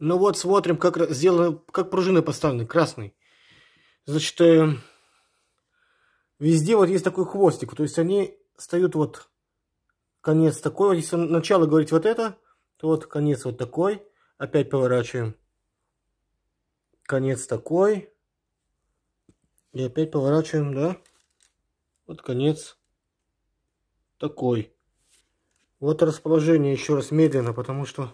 Ну вот, смотрим, как сделано, как пружины поставлены, красный. Значит, э, везде вот есть такой хвостик. То есть они встают вот конец такой. если начало говорить вот это, то вот конец вот такой. Опять поворачиваем. Конец такой. И опять поворачиваем, да? Вот конец такой. Вот расположение еще раз медленно, потому что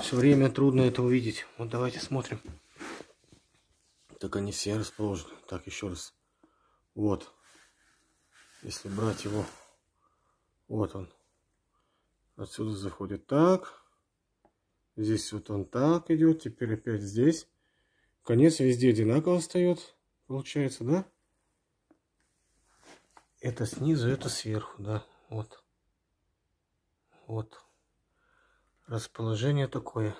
все время трудно это увидеть. Вот давайте смотрим. Так они все расположены. Так, еще раз. Вот. Если брать его. Вот он. Отсюда заходит так. Здесь вот он так идет. Теперь опять здесь. Конец везде одинаково встает. Получается, да? Это снизу, это сверху, да. Вот. Вот расположение такое.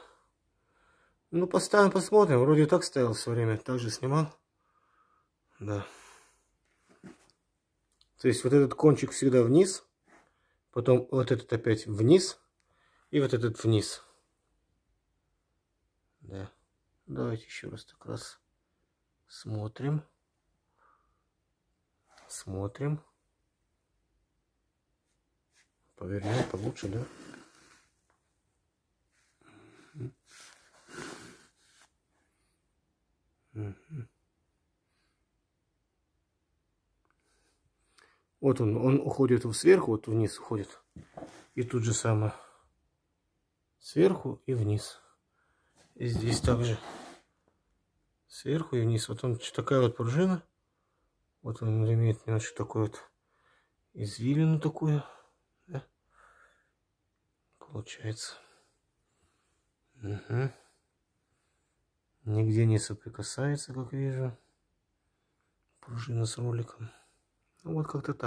Ну, поставим, посмотрим. Вроде так стоял все время. Также снимал. Да. То есть вот этот кончик всегда вниз. Потом вот этот опять вниз. И вот этот вниз. Да. Давайте еще раз так раз смотрим. Смотрим. Повернем получше, да? Вот он, он уходит сверху, вот вниз уходит. И тут же самое. Сверху и вниз. И здесь также. Сверху и вниз. Вот он такая вот пружина. Вот он имеет немножко такой вот извилину такую. Да? Получается. Угу. Нигде не соприкасается, как вижу. Пружина с роликом. Ну вот как-то так.